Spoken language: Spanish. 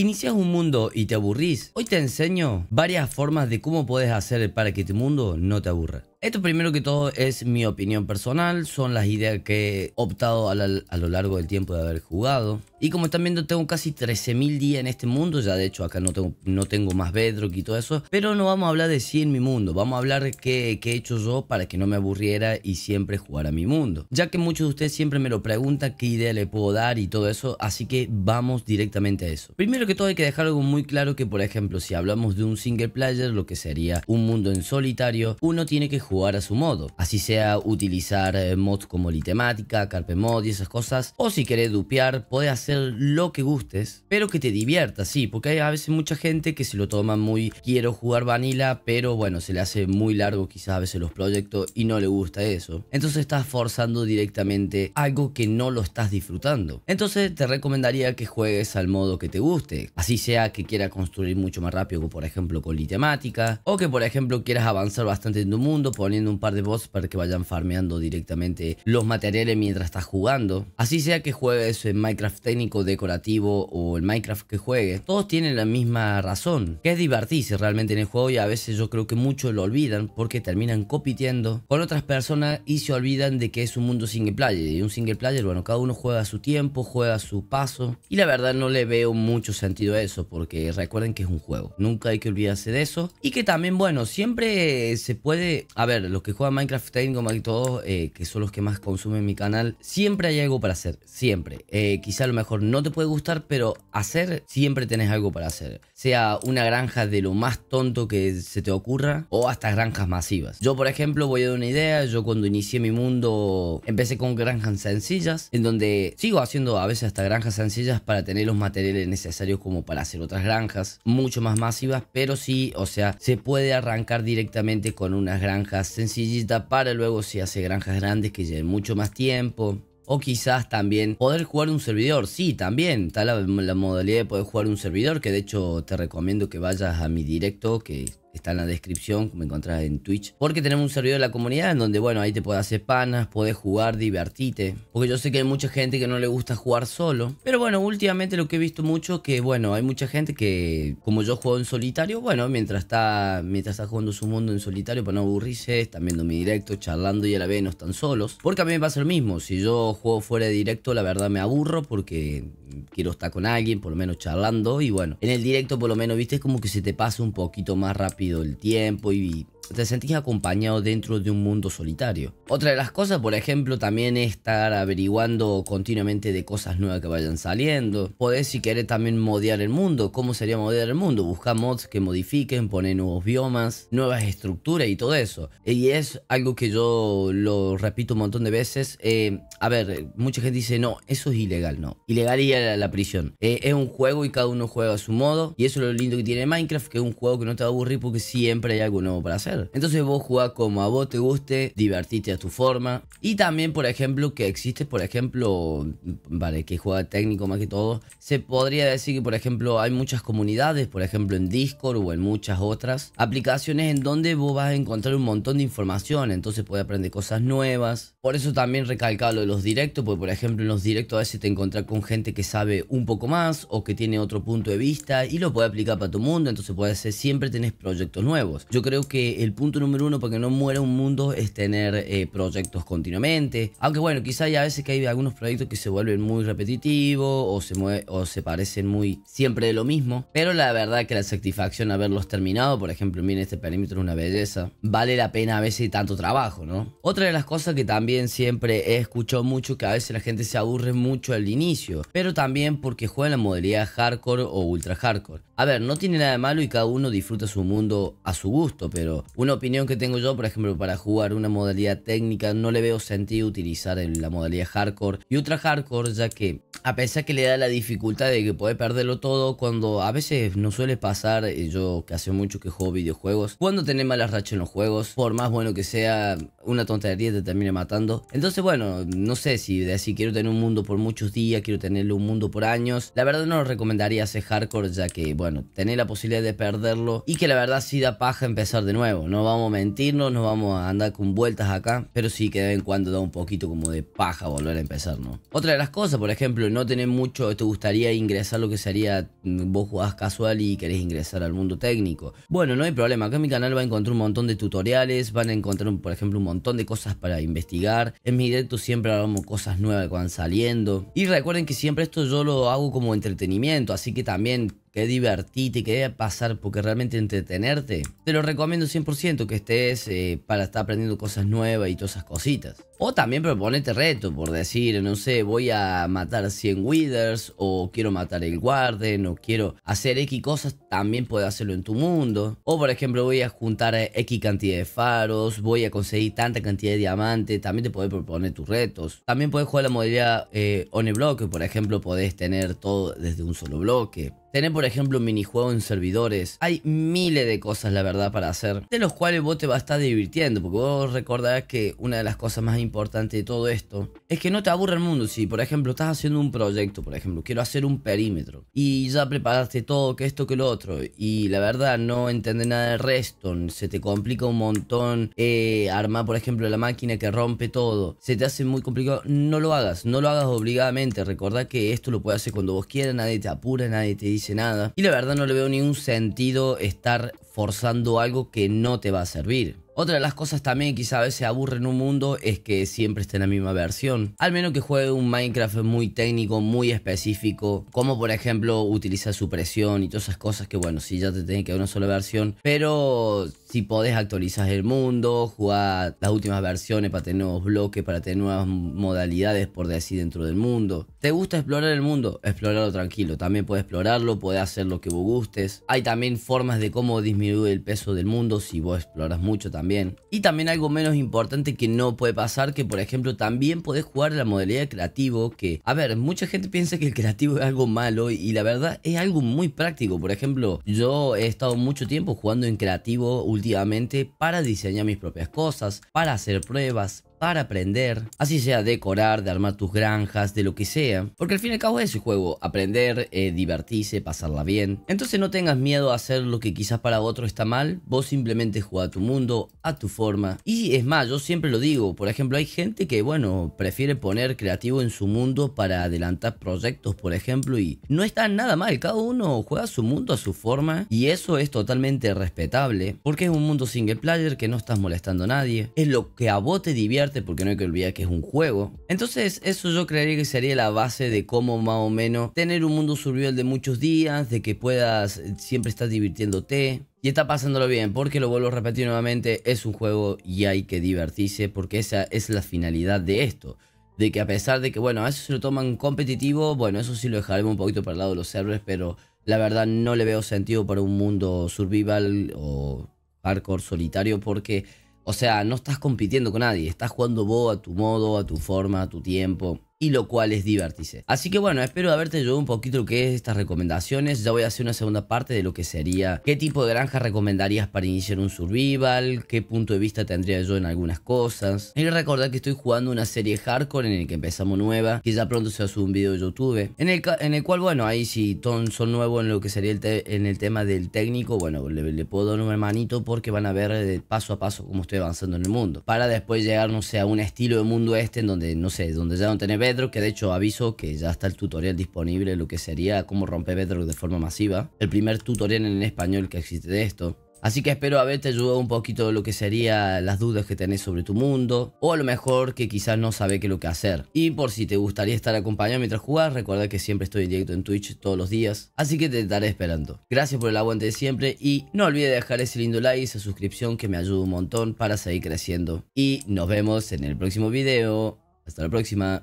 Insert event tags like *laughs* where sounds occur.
Inicias un mundo y te aburrís. Hoy te enseño varias formas de cómo puedes hacer para que tu mundo no te aburra. Esto primero que todo es mi opinión personal, son las ideas que he optado a, lo largo del tiempo de haber jugado. Y como están viendo tengo casi 13.000 días en este mundo, ya de hecho acá no tengo, no tengo más bedrock y todo eso, pero no vamos a hablar de sí en mi mundo, vamos a hablar qué, qué he hecho yo para que no me aburriera y siempre jugara mi mundo. Ya que muchos de ustedes siempre me lo preguntan qué idea le puedo dar y todo eso, así que vamos directamente a eso. Primero que todo hay que dejar algo muy claro que por ejemplo si hablamos de un single player, lo que sería un mundo en solitario, uno tiene que jugar jugar a su modo. Así sea utilizar eh, mods como Litemática, Carpe Mod y esas cosas. O si querés dupear, podés hacer lo que gustes, pero que te diviertas, sí. Porque hay a veces mucha gente que se lo toma muy quiero jugar vanilla, pero bueno, se le hace muy largo quizás a veces los proyectos y no le gusta eso. Entonces estás forzando directamente algo que no lo estás disfrutando. Entonces te recomendaría que juegues al modo que te guste. Así sea que quiera construir mucho más rápido, por ejemplo con Litemática, o que por ejemplo quieras avanzar bastante en tu mundo, poniendo un par de bots para que vayan farmeando directamente los materiales mientras estás jugando. Así sea que juegues en Minecraft técnico, decorativo o el Minecraft que juegues, todos tienen la misma razón, que es divertirse realmente en el juego y a veces yo creo que muchos lo olvidan porque terminan compitiendo con otras personas y se olvidan de que es un mundo single player. Y un single player, bueno, cada uno juega a su tiempo, juega a su paso y la verdad no le veo mucho sentido a eso porque recuerden que es un juego. Nunca hay que olvidarse de eso y que también, bueno, siempre se puede ver, los que juegan Minecraft como y todos, eh, que son los que más consumen mi canal, siempre hay algo para hacer, siempre. Eh, quizá a lo mejor no te puede gustar, pero hacer, siempre tenés algo para hacer. Sea una granja de lo más tonto que se te ocurra, o hasta granjas masivas. Yo, por ejemplo, voy a dar una idea, yo cuando inicié mi mundo, empecé con granjas sencillas, en donde sigo haciendo a veces hasta granjas sencillas para tener los materiales necesarios como para hacer otras granjas, mucho más masivas, pero sí, o sea, se puede arrancar directamente con unas granjas Sencillita para luego si hace granjas grandes que lleven mucho más tiempo. O quizás también poder jugar un servidor. Sí, también. Está la, la modalidad de poder jugar un servidor. Que de hecho te recomiendo que vayas a mi directo. Que está en la descripción, me encontrás en Twitch. Porque tenemos un servidor de la comunidad en donde, bueno, ahí te podés hacer panas, podés jugar, divertite. Porque yo sé que hay mucha gente que no le gusta jugar solo. Pero bueno, últimamente lo que he visto mucho que, bueno, hay mucha gente que, como yo juego en solitario, bueno, mientras está, mientras está jugando su mundo en solitario, para pues no aburrirse, están viendo mi directo, charlando y a la vez no están solos. Porque a mí me pasa lo mismo, si yo juego fuera de directo, la verdad me aburro porque quiero estar con alguien, por lo menos charlando. Y bueno, en el directo por lo menos, viste, es como que se te pasa un poquito más rápido el tiempo y te sentís acompañado dentro de un mundo solitario. Otra de las cosas, por ejemplo, también es estar averiguando continuamente de cosas nuevas que vayan saliendo. Podés, si querés, también modear el mundo. ¿Cómo sería modear el mundo? Buscar mods que modifiquen, poner nuevos biomas, nuevas estructuras y todo eso. Y es algo que yo lo repito un montón de veces. Eh, a ver, mucha gente dice, no, eso es ilegal, no. Ilegal ir a la prisión. Eh, es un juego y cada uno juega a su modo. Y eso es lo lindo que tiene Minecraft, que es un juego que no te va a aburrir que siempre hay algo nuevo para hacer. Entonces vos jugás como a vos te guste, divertite a tu forma. Y también, por ejemplo, que existe, por ejemplo, vale, que juega técnico más que todo, se podría decir que, por ejemplo, hay muchas comunidades, por ejemplo, en Discord o en muchas otras aplicaciones en donde vos vas a encontrar un montón de información, entonces puedes aprender cosas nuevas. Por eso también recalcar lo de los directos, porque por ejemplo en los directos a veces te encontrás con gente que sabe un poco más o que tiene otro punto de vista y lo puede aplicar para tu mundo, entonces puede ser siempre tenés proyectos nuevos. Yo creo que el punto número uno para que no muera un mundo es tener eh, proyectos continuamente. Aunque bueno, quizá hay a veces que hay algunos proyectos que se vuelven muy repetitivos o se, o se parecen muy siempre de lo mismo. Pero la verdad que la satisfacción haberlos terminado, por ejemplo, miren este perímetro es una belleza. Vale la pena a veces tanto trabajo, ¿no? Otra de las cosas que también siempre he escuchado mucho que a veces la gente se aburre mucho al inicio. Pero también porque juega en la modalidad hardcore o ultra hardcore. A ver, no tiene nada de malo y cada uno disfruta su mundo a su gusto, pero una opinión que tengo yo, por ejemplo, para jugar una modalidad técnica, no le veo sentido utilizar la modalidad hardcore y ultra hardcore, ya que a pesar que le da la dificultad de que puede perderlo todo, cuando a veces no suele pasar, eh, yo que hace mucho que juego videojuegos, cuando tenés malas rachas en los juegos, por más bueno que sea, una tontería te termina matando. Entonces, bueno, no sé si así quiero tener un mundo por muchos días, quiero tenerlo un mundo por años, la verdad no lo recomendaría hacer hardcore, ya que, bueno, tener la posibilidad de perderlo y que la verdad si da paja empezar de nuevo. No vamos a mentirnos, no vamos a andar con vueltas acá, pero sí que de vez en cuando da un poquito como de paja volver a empezar, ¿no? Otra de las cosas, por ejemplo, no tener mucho, te gustaría ingresar lo que sería, mm, vos jugás casual y querés ingresar al mundo técnico. Bueno, no hay problema, acá en mi canal va a encontrar un montón de tutoriales, van a encontrar, por ejemplo, un montón de cosas para investigar. En mi directo siempre hablamos cosas nuevas que van saliendo. Y recuerden que siempre esto yo lo hago como entretenimiento, así que también que divertirte, que debe pasar porque realmente entretenerte, te lo recomiendo 100% que estés eh, para estar aprendiendo cosas nuevas y todas esas cositas. O también proponete reto, por decir, no sé, voy a matar 100 Withers, o quiero matar el Warden, o quiero hacer X cosas, también puedes hacerlo en tu mundo. O por ejemplo, voy a juntar X cantidad de faros, voy a conseguir tanta cantidad de diamantes, también te puedes proponer tus retos. También puedes jugar la modalidad eh, por ejemplo, podés tener todo desde un solo bloque. Tener, por ejemplo, un minijuego en servidores. Hay miles de cosas, la verdad, para hacer, de los cuales vos te vas a estar divirtiendo, porque vos recordarás que una de las cosas más importantes importante de todo esto es que no te aburra el mundo. Si, por ejemplo, estás haciendo un proyecto, por ejemplo, quiero hacer un perímetro y ya preparaste todo, que esto, que lo otro, y la verdad no entiende nada del resto, se te complica un montón eh, armar, por ejemplo, la máquina que rompe todo, se te hace muy complicado, no lo hagas, no lo hagas obligadamente. recordad que esto lo puedes hacer cuando vos quieras, nadie te apura, nadie te dice nada. Y la verdad no le veo ningún sentido estar forzando algo que no te va a servir. Otra de las cosas también que quizá a veces aburre en un mundo es que siempre esté en la misma versión. Al menos que juegue un Minecraft muy técnico, muy específico, como por ejemplo utilizar presión. y todas esas cosas que bueno, si ya te tiene que una sola versión, pero si podés actualizar el mundo, jugar las últimas versiones para tener nuevos bloques, para tener nuevas modalidades, por decir, dentro del mundo. ¿Te gusta explorar el mundo? Explorarlo tranquilo, también puedes explorarlo, puedes hacer lo que vos gustes. Hay también formas de cómo disminuir el peso del mundo si vos exploras mucho también. Y también algo menos importante que no puede pasar, que por ejemplo también podés jugar la modalidad creativo, que, a ver, mucha gente *laughs* piensa que el creativo es algo malo y la verdad es algo muy práctico. Por ejemplo, yo he estado mucho tiempo jugando en creativo últimamente para diseñar mis propias cosas, para hacer pruebas, para aprender, así sea decorar, de armar tus granjas, de lo que sea, porque al fin y al cabo es el juego, aprender, eh, divertirse, pasarla bien. Entonces no tengas miedo a hacer lo que quizás para otro está mal, vos simplemente juega tu mundo, a tu forma. Y es más, yo siempre lo digo, por ejemplo, hay gente que, bueno, prefiere poner creativo en su mundo para adelantar proyectos, por ejemplo, y no está nada mal, cada uno juega su mundo a su forma y eso es totalmente respetable, porque es un mundo single player que no estás molestando a nadie, es lo que a vos te divierte porque no hay que olvidar que es un juego. Entonces eso yo creería que sería la base de cómo más o menos tener un mundo survival de muchos días, de que puedas eh, siempre estar divirtiéndote. Y está pasándolo bien, porque lo vuelvo a repetir nuevamente, es un juego y hay que divertirse, porque esa es la finalidad de esto de que a pesar de que, bueno, a eso se lo toman competitivo, bueno, eso sí lo dejaremos un poquito para el lado de los servers, pero la verdad no le veo sentido para un mundo survival o hardcore solitario porque o sea, no estás compitiendo con nadie, estás jugando vos a tu modo, a tu forma, a tu tiempo y lo cual es divertirse. Así que bueno, espero haberte ayudado un poquito lo que es estas recomendaciones. Ya voy a hacer una segunda parte de lo que sería qué tipo de granja recomendarías para iniciar un survival, qué punto de vista tendría yo en algunas cosas. Y recordar que estoy jugando una serie hardcore en el que empezamos nueva, que ya pronto se va a subir un video de YouTube, en el, en el cual bueno, ahí si son nuevos en lo que sería en el tema del técnico, bueno, le, puedo dar un hermanito porque van a ver de eh, paso a paso cómo estoy avanzando en el mundo, para después llegar, no sé, a un estilo de mundo este en donde, no sé, donde ya no tenés que de hecho aviso que ya está el tutorial disponible, lo que sería cómo romper Bedrock de forma masiva. El primer tutorial en español que existe de esto. Así que espero haberte ayudado un poquito lo que serían las dudas que tenés sobre tu mundo, o a lo mejor que quizás no sabe qué lo que hacer. Y por si te gustaría estar acompañado mientras jugás, recuerda que siempre estoy en directo en Twitch todos los días, así que te estaré esperando. Gracias por el aguante de siempre y no olvides dejar ese lindo like y esa suscripción que me ayuda un montón para seguir creciendo. Y nos vemos en el próximo video. Hasta la próxima.